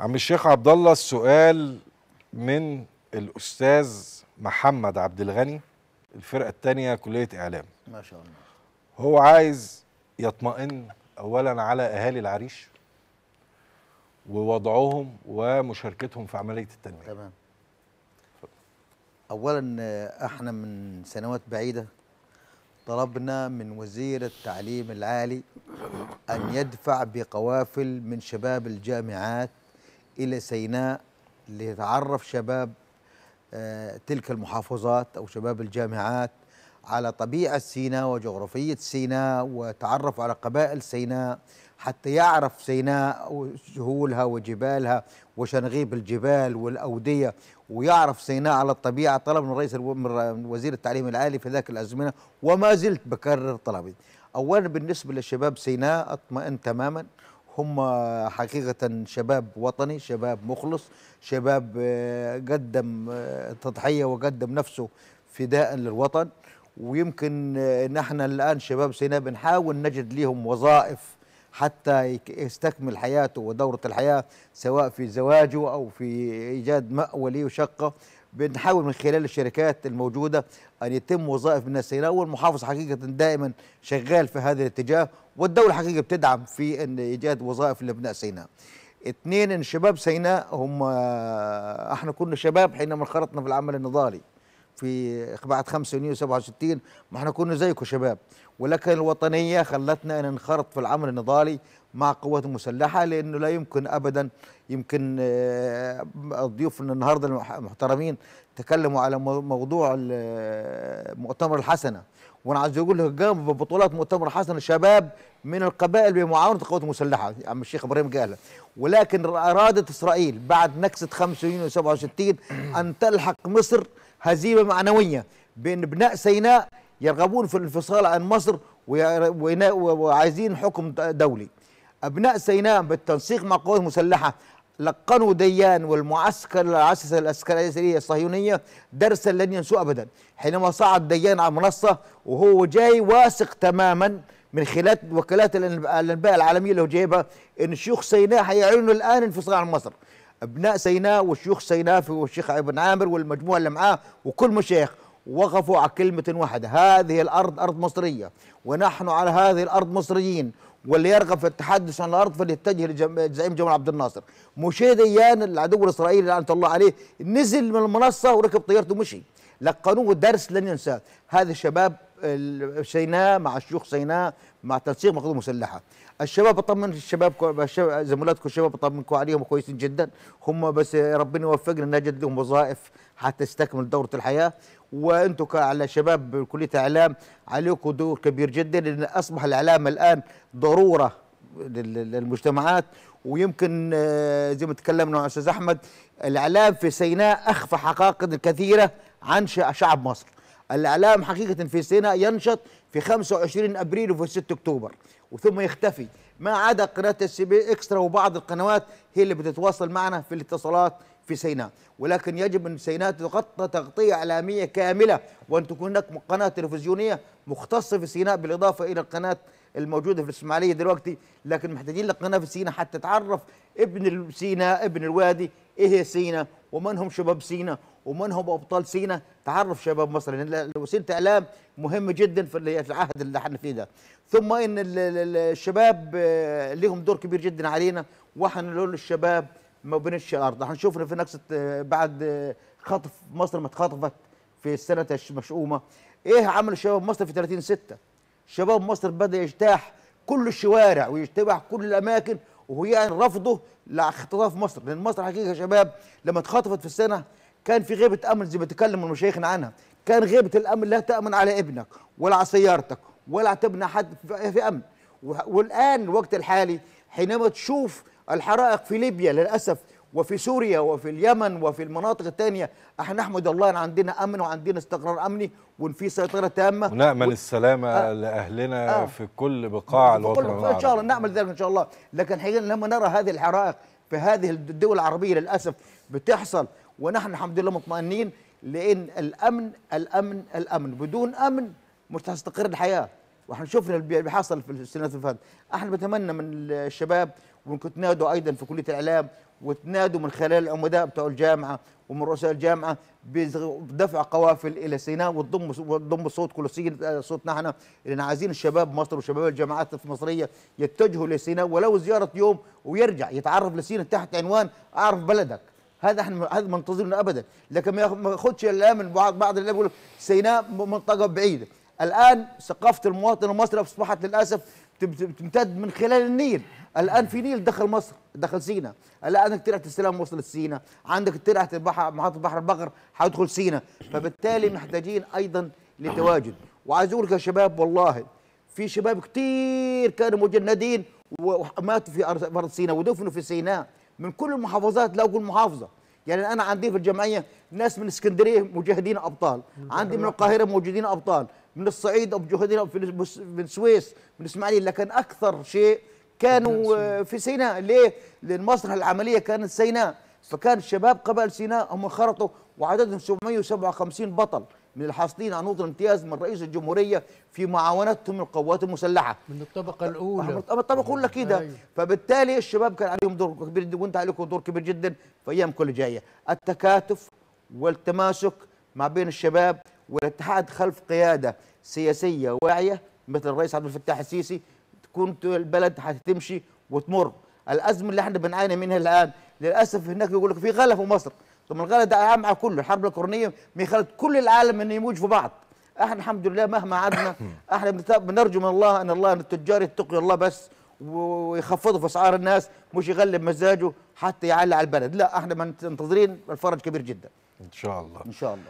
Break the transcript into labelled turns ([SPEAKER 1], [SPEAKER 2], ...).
[SPEAKER 1] عم الشيخ عبد الله السؤال من الاستاذ محمد عبد الغني الفرقه الثانيه كليه اعلام ما شاء الله هو عايز يطمئن اولا على اهالي العريش ووضعهم ومشاركتهم في عمليه التنميه تمام اولا آه، احنا من سنوات بعيده طلبنا من وزير التعليم العالي ان يدفع بقوافل من شباب الجامعات إلى سيناء ليتعرف شباب آه، تلك المحافظات أو شباب الجامعات على طبيعة سيناء وجغرافية سيناء وتعرف على قبائل سيناء حتى يعرف سيناء وجهولها وجبالها وشنغيب الجبال والأودية ويعرف سيناء على الطبيعة طلب من رئيس من وزير التعليم العالي في ذاك الأزمنة وما زلت بكرر طلبي أولا بالنسبة لشباب سيناء أطمئن تماما هم حقيقة شباب وطني شباب مخلص شباب آه، قدم آه، تضحية وقدم نفسه فداء للوطن ويمكن آه، نحن الآن شباب سيناء بنحاول نجد لهم وظائف حتى يستكمل حياته ودورة الحياة سواء في زواجه أو في إيجاد مأوى لي وشقة بنحاول من خلال الشركات الموجودة أن يتم وظائف الناس هنا والمحافظ حقيقة دائما شغال في هذا الاتجاه والدولة حقيقة بتدعم في أن إيجاد وظائف لأبناء سيناء اثنين ان شباب سيناء هم آه، احنا كنا شباب حينما انخرطنا في العمل النضالي في بعد 65 67 ما احنا كنا زيكم شباب ولكن الوطنيه خلتنا ان ننخرط في العمل النضالي مع قوات مسلحه لانه لا يمكن ابدا يمكن الضيوف آه، النهارده المحترمين تكلموا على موضوع مؤتمر الحسنه وانا عايز اقول لك قام ببطولات مؤتمر الحسنه شباب من القبائل بمعاونه القوات المسلحه عم الشيخ ابراهيم قالها ولكن ارادت اسرائيل بعد نكسه 65 67 ان تلحق مصر هزيمة معنوية بأن ابناء سيناء يرغبون في الانفصال عن مصر وعايزين حكم دولي أبناء سيناء بالتنسيق مع القوات المسلحة لقنوا ديان والمعسكر العسس العسكرية الصهيونية درسا لن ينسوه أبدا حينما صعد ديان على المنصة وهو جاي واثق تماما من خلال وكالات الأنباء العالمية اللي هو جايبها أن شيوخ سيناء هيعلنوا الآن انفصال عن مصر ابناء سيناء والشيوخ سيناء والشيخ ابن عامر والمجموعه اللي معاه وكل مشايخ وقفوا على كلمه واحده هذه الارض ارض مصريه ونحن على هذه الارض مصريين واللي يرغب في التحدث عن الارض فليتجه لزعيم جمال عبد الناصر مشي ديان العدو الاسرائيلي لعنه الله عليه نزل من المنصه وركب طيارته ومشي لقنوه درس لن ينساه هذا الشباب سيناء مع الشيوخ سيناء مع تنسيق مخطوط مسلحه الشباب اطمن الشباب زملاتكم الشباب اطمنكم عليهم كويسين جدا هم بس ربنا يوفقنا نجد لهم وظائف حتى تستكمل دوره الحياه وانتم على شباب كليه الاعلام عليكم دور كبير جدا لان اصبح الاعلام الان ضروره للمجتمعات ويمكن آه، زي ما تكلمنا مع استاذ احمد الاعلام في سيناء اخفى حقائق كثيره عن شعب مصر الإعلام حقيقة في سيناء ينشط في 25 أبريل وفي 6 أكتوبر وثم يختفي ما عدا قناة السي بي إكسترا وبعض القنوات هي اللي بتتواصل معنا في الاتصالات في سيناء ولكن يجب أن سيناء تغطى تغطية إعلامية كاملة وأن تكون هناك قناة تلفزيونية مختصة في سيناء بالإضافة إلى القناة الموجوده في الاسماعيليه دلوقتي لكن محتاجين لقناه في سينا حتى تعرف ابن سينا ابن الوادي ايه هي سينا ومن هم شباب سينا ومن هم ابطال سينا تعرف شباب مصر لان وسيله اعلام مهمه جدا في العهد اللي احنا فيه ده ثم ان الشباب آه، لهم دور كبير جدا علينا واحنا نقول للشباب ما بنش الارض شفنا في نقصة آه، بعد آه، خطف مصر ما اتخطفت في السنه المشؤومه ايه عمل شباب مصر في 30 6 شباب مصر بدا يجتاح كل الشوارع ويجتاح كل الاماكن وهو يعني رفضه لاختطاف مصر لان مصر حقيقه يا شباب لما اتخطفت في السنه كان في غيبه امن زي ما تكلم المشايخنا عنها كان غيبه الامن لا تامن على ابنك ولا على سيارتك ولا تبنى حد في امن والان الوقت الحالي حينما تشوف الحرائق في ليبيا للاسف وفي سوريا وفي اليمن وفي المناطق الثانيه احنا نحمد الله ان عندنا امن وعندنا استقرار امني وان في سيطره تامه ونامل و... السلامه آه لاهلنا آه في كل بقاع الوطن العربي ان شاء الله نعمل ذلك ان شاء الله لكن حقيقه لما نرى هذه الحرائق في هذه الدول العربيه للاسف بتحصل ونحن الحمد لله مطمئنين لان الامن الامن الامن بدون امن مش هتستقر الحياه واحنا شفنا اللي بيحصل في السنوات اللي فاتت احنا بنتمنى من الشباب تنادوا ايضا في كليه الاعلام وتنادوا من خلال العمداء بتوع الجامعه ومن رؤساء الجامعه بدفع قوافل الى سيناء وتضم وتضم صوت كل صوتنا احنا لان عايزين الشباب مصر وشباب الجامعات المصريه يتجهوا لسيناء ولو زياره يوم ويرجع يتعرف لسيناء تحت عنوان اعرف بلدك هذا احنا هذا منتظرنا ابدا لكن ما ياخذش الا من بعض بعض اللي بيقول سيناء منطقه بعيده الان ثقافه المواطن المصري اصبحت للاسف بتمتد من خلال النيل الان في نيل دخل مصر دخل سينا الان ترعه السلام وصلت سينا عندك ترعه البحر محطه بحر البقر حيدخل سينا فبالتالي محتاجين ايضا لتواجد وعايز اقول لك يا شباب والله في شباب كتير كانوا مجندين وماتوا في ارض سينا ودفنوا في سيناء من كل المحافظات لا اقول محافظه يعني انا عندي في الجمعيه ناس من اسكندريه مجاهدين ابطال عندي من القاهره موجودين ابطال من الصعيد مجاهدين من السويس من الاسماعيليه لكن اكثر شيء كانوا آه، في سيناء ليه؟ لان مسرح العمليه كانت سيناء فكان شباب قبائل سيناء هم خرطوا وعددهم 757 بطل من الحاصلين على نقطه امتياز من رئيس الجمهوريه في معاونتهم القوات المسلحه من الطبقه الاولى من الطبقه الاولى كده أيوه. فبالتالي الشباب كان عليهم دور كبير وانت عليكم دور كبير جدا في ايام كل جايه التكاتف والتماسك ما بين الشباب والاتحاد خلف قياده سياسيه واعيه مثل الرئيس عبد الفتاح السيسي كنت البلد حتمشي وتمر الازمه اللي احنا بنعاني منها الان للاسف هناك يقول لك في غلف في مصر طب الغلط ده عام على كله الحرب القرنيه ما خلت كل العالم انه يموج في بعض احنا الحمد لله مهما عدنا احنا بنرجو من الله ان الله ان التجار يتقوا الله بس ويخفضوا في اسعار الناس مش يغلب مزاجه حتى يعلى على البلد لا احنا منتظرين الفرج كبير جدا ان شاء الله ان شاء الله